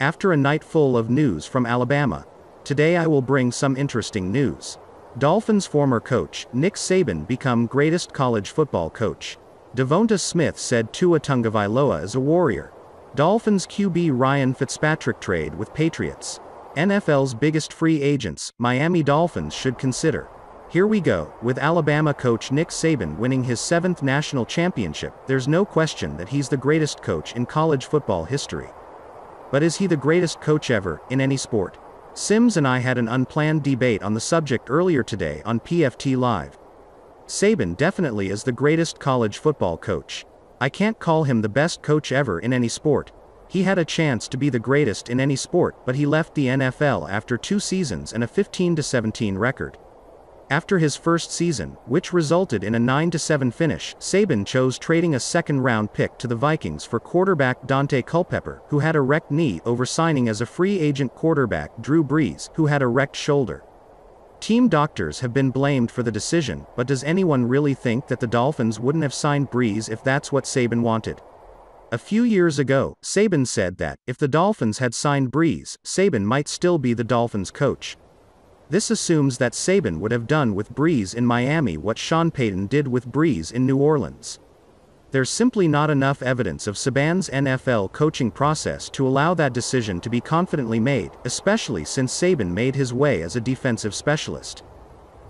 After a night full of news from Alabama, today I will bring some interesting news. Dolphins former coach Nick Saban become greatest college football coach. Devonta Smith said Tua Tungavailoa is a warrior. Dolphins QB Ryan Fitzpatrick trade with Patriots. NFL's biggest free agents, Miami Dolphins should consider. Here we go, with Alabama coach Nick Saban winning his seventh national championship, there's no question that he's the greatest coach in college football history. But is he the greatest coach ever, in any sport? Sims and I had an unplanned debate on the subject earlier today on PFT Live. Saban definitely is the greatest college football coach. I can't call him the best coach ever in any sport. He had a chance to be the greatest in any sport, but he left the NFL after two seasons and a 15 17 record. After his first season, which resulted in a 9-7 finish, Saban chose trading a second-round pick to the Vikings for quarterback Dante Culpepper, who had a wrecked knee over signing as a free agent quarterback Drew Brees, who had a wrecked shoulder. Team doctors have been blamed for the decision, but does anyone really think that the Dolphins wouldn't have signed Brees if that's what Saban wanted? A few years ago, Saban said that, if the Dolphins had signed Brees, Saban might still be the Dolphins coach. This assumes that Saban would have done with Breeze in Miami what Sean Payton did with Breeze in New Orleans. There's simply not enough evidence of Saban's NFL coaching process to allow that decision to be confidently made, especially since Saban made his way as a defensive specialist.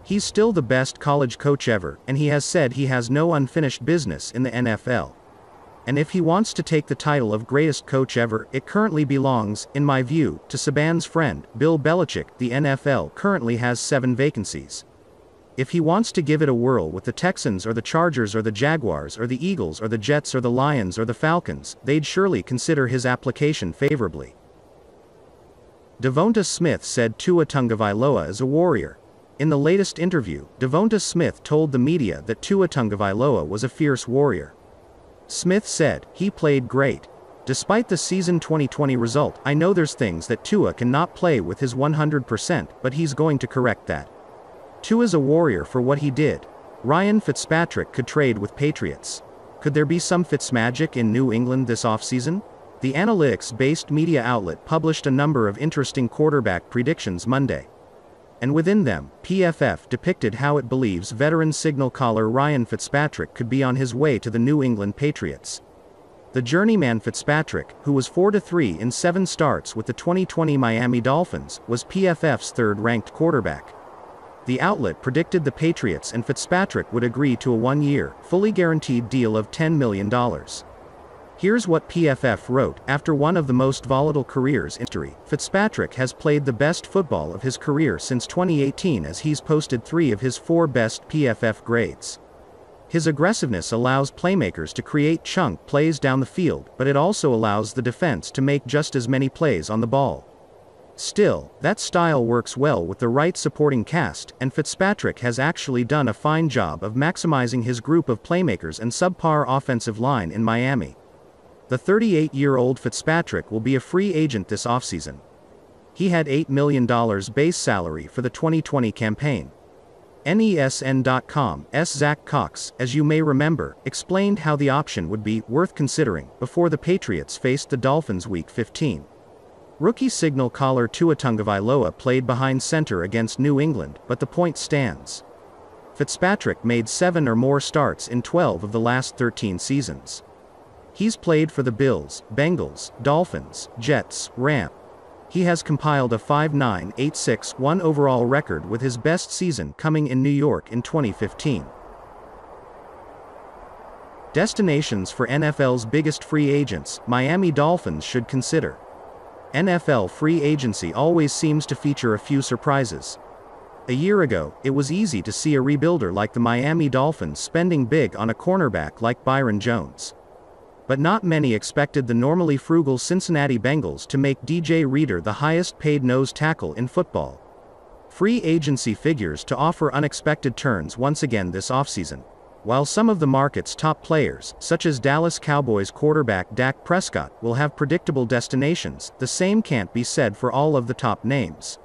He's still the best college coach ever, and he has said he has no unfinished business in the NFL and if he wants to take the title of greatest coach ever, it currently belongs, in my view, to Saban's friend, Bill Belichick. The NFL currently has seven vacancies. If he wants to give it a whirl with the Texans or the Chargers or the Jaguars or the Eagles or the Jets or the Lions or the Falcons, they'd surely consider his application favorably. Devonta Smith said Tua Tungavailoa is a warrior. In the latest interview, Devonta Smith told the media that Tua Tungavailoa was a fierce warrior. Smith said, he played great. Despite the season 2020 result, I know there's things that Tua cannot play with his 100%, but he's going to correct that. Tua's a warrior for what he did. Ryan Fitzpatrick could trade with Patriots. Could there be some Fitzmagic in New England this offseason? The analytics-based media outlet published a number of interesting quarterback predictions Monday and within them, PFF depicted how it believes veteran signal caller Ryan Fitzpatrick could be on his way to the New England Patriots. The journeyman Fitzpatrick, who was 4-3 in seven starts with the 2020 Miami Dolphins, was PFF's third-ranked quarterback. The outlet predicted the Patriots and Fitzpatrick would agree to a one-year, fully guaranteed deal of $10 million. Here's what PFF wrote After one of the most volatile careers in history, Fitzpatrick has played the best football of his career since 2018 as he's posted three of his four best PFF grades. His aggressiveness allows playmakers to create chunk plays down the field, but it also allows the defense to make just as many plays on the ball. Still, that style works well with the right supporting cast, and Fitzpatrick has actually done a fine job of maximizing his group of playmakers and subpar offensive line in Miami. The 38 year old Fitzpatrick will be a free agent this offseason. He had $8 million base salary for the 2020 campaign. NESN.com's Zach Cox, as you may remember, explained how the option would be worth considering before the Patriots faced the Dolphins Week 15. Rookie signal caller Tua Tungavailoa played behind center against New England, but the point stands. Fitzpatrick made seven or more starts in 12 of the last 13 seasons. He's played for the Bills, Bengals, Dolphins, Jets, Rams. He has compiled a 5-9-8-6-1 overall record with his best season coming in New York in 2015. Destinations for NFL's biggest free agents, Miami Dolphins should consider. NFL free agency always seems to feature a few surprises. A year ago, it was easy to see a rebuilder like the Miami Dolphins spending big on a cornerback like Byron Jones but not many expected the normally frugal Cincinnati Bengals to make DJ Reader the highest paid nose tackle in football. Free agency figures to offer unexpected turns once again this offseason. While some of the market's top players, such as Dallas Cowboys quarterback Dak Prescott, will have predictable destinations, the same can't be said for all of the top names.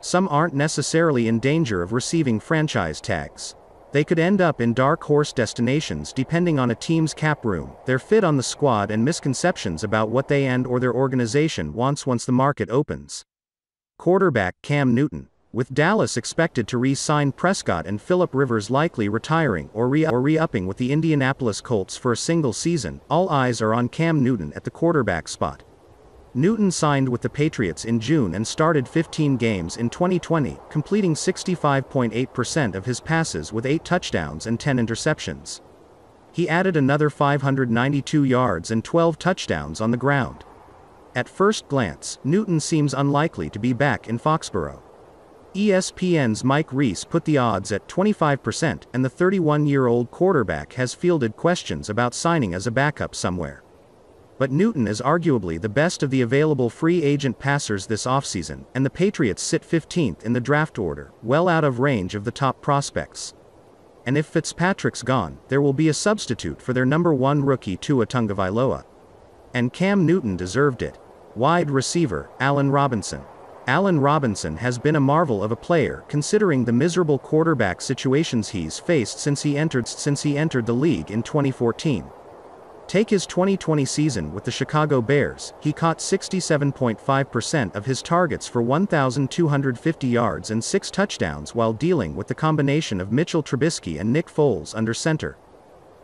Some aren't necessarily in danger of receiving franchise tags they could end up in dark horse destinations depending on a team's cap room, their fit on the squad and misconceptions about what they and or their organization wants once the market opens. Quarterback Cam Newton, with Dallas expected to re-sign Prescott and Philip Rivers likely retiring or re-upping with the Indianapolis Colts for a single season, all eyes are on Cam Newton at the quarterback spot. Newton signed with the Patriots in June and started 15 games in 2020, completing 65.8% of his passes with 8 touchdowns and 10 interceptions. He added another 592 yards and 12 touchdowns on the ground. At first glance, Newton seems unlikely to be back in Foxborough. ESPN's Mike Reese put the odds at 25%, and the 31 year old quarterback has fielded questions about signing as a backup somewhere but Newton is arguably the best of the available free agent passers this offseason, and the Patriots sit 15th in the draft order, well out of range of the top prospects. And if Fitzpatrick's gone, there will be a substitute for their number one rookie Tua Tungavailoa. And Cam Newton deserved it. Wide receiver, Allen Robinson. Allen Robinson has been a marvel of a player considering the miserable quarterback situations he's faced since he entered since he entered the league in 2014. Take his 2020 season with the Chicago Bears, he caught 67.5% of his targets for 1,250 yards and six touchdowns while dealing with the combination of Mitchell Trubisky and Nick Foles under center.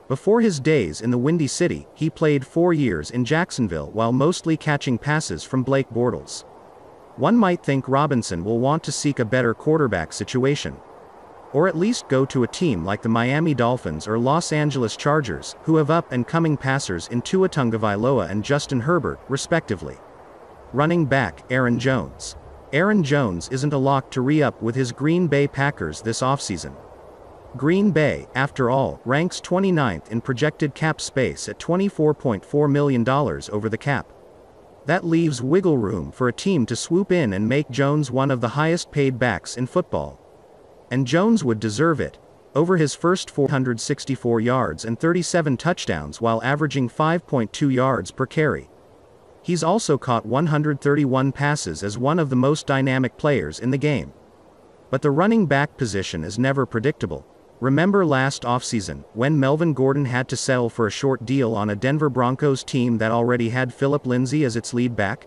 Before his days in the Windy City, he played four years in Jacksonville while mostly catching passes from Blake Bortles. One might think Robinson will want to seek a better quarterback situation, or at least go to a team like the Miami Dolphins or Los Angeles Chargers, who have up and coming passers in Tua Tungavailoa and Justin Herbert, respectively. Running back Aaron Jones. Aaron Jones isn't a lock to re up with his Green Bay Packers this offseason. Green Bay, after all, ranks 29th in projected cap space at $24.4 million over the cap. That leaves wiggle room for a team to swoop in and make Jones one of the highest paid backs in football and Jones would deserve it, over his first 464 yards and 37 touchdowns while averaging 5.2 yards per carry. He's also caught 131 passes as one of the most dynamic players in the game. But the running back position is never predictable. Remember last offseason, when Melvin Gordon had to sell for a short deal on a Denver Broncos team that already had Philip Lindsay as its lead back?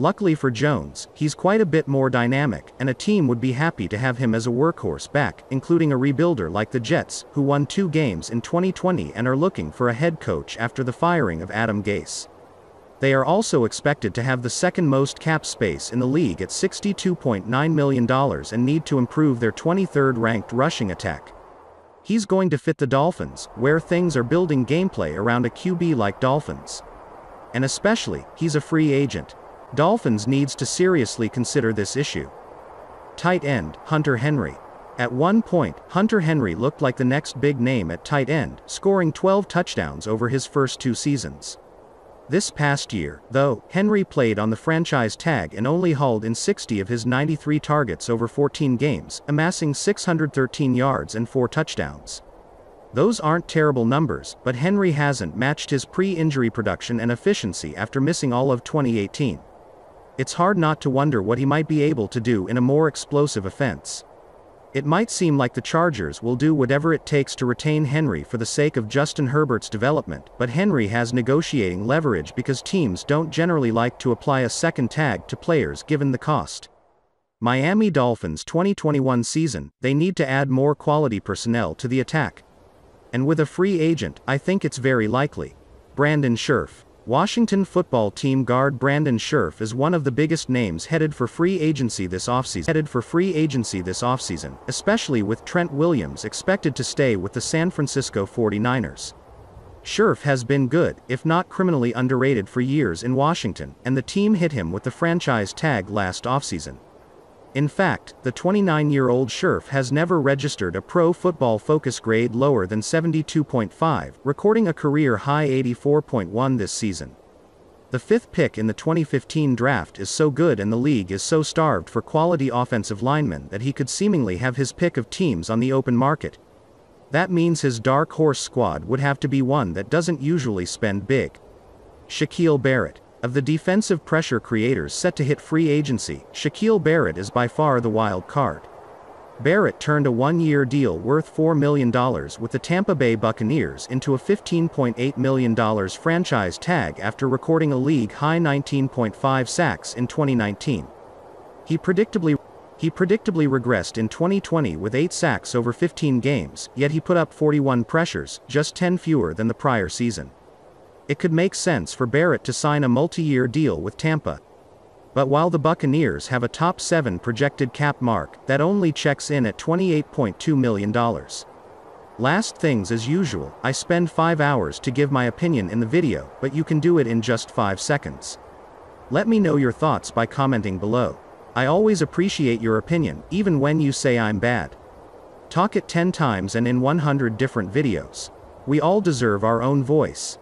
Luckily for Jones, he's quite a bit more dynamic, and a team would be happy to have him as a workhorse back, including a rebuilder like the Jets, who won two games in 2020 and are looking for a head coach after the firing of Adam Gase. They are also expected to have the second most cap space in the league at $62.9 million and need to improve their 23rd ranked rushing attack. He's going to fit the Dolphins, where things are building gameplay around a QB like Dolphins. And especially, he's a free agent, Dolphins needs to seriously consider this issue. Tight end, Hunter Henry. At one point, Hunter Henry looked like the next big name at tight end, scoring 12 touchdowns over his first two seasons. This past year, though, Henry played on the franchise tag and only hauled in 60 of his 93 targets over 14 games, amassing 613 yards and 4 touchdowns. Those aren't terrible numbers, but Henry hasn't matched his pre injury production and efficiency after missing all of 2018 it's hard not to wonder what he might be able to do in a more explosive offense. It might seem like the Chargers will do whatever it takes to retain Henry for the sake of Justin Herbert's development, but Henry has negotiating leverage because teams don't generally like to apply a second tag to players given the cost. Miami Dolphins 2021 season, they need to add more quality personnel to the attack. And with a free agent, I think it's very likely. Brandon Scherf. Washington football team guard Brandon Scherf is one of the biggest names headed for free agency this offseason. Headed for free agency this offseason, especially with Trent Williams expected to stay with the San Francisco 49ers. Scherf has been good, if not criminally underrated for years in Washington, and the team hit him with the franchise tag last offseason. In fact, the 29 year old Scherf has never registered a pro football focus grade lower than 72.5, recording a career high 84.1 this season. The fifth pick in the 2015 draft is so good and the league is so starved for quality offensive linemen that he could seemingly have his pick of teams on the open market. That means his dark horse squad would have to be one that doesn't usually spend big. Shaquille Barrett. Of the defensive pressure creators set to hit free agency, Shaquille Barrett is by far the wild card. Barrett turned a one-year deal worth $4 million with the Tampa Bay Buccaneers into a $15.8 million franchise tag after recording a league-high 19.5 sacks in 2019. He predictably he predictably regressed in 2020 with 8 sacks over 15 games, yet he put up 41 pressures, just 10 fewer than the prior season it could make sense for Barrett to sign a multi year deal with Tampa. But while the Buccaneers have a top 7 projected cap mark, that only checks in at $28.2 million. Last things as usual, I spend 5 hours to give my opinion in the video, but you can do it in just 5 seconds. Let me know your thoughts by commenting below. I always appreciate your opinion, even when you say I'm bad. Talk it 10 times and in 100 different videos. We all deserve our own voice.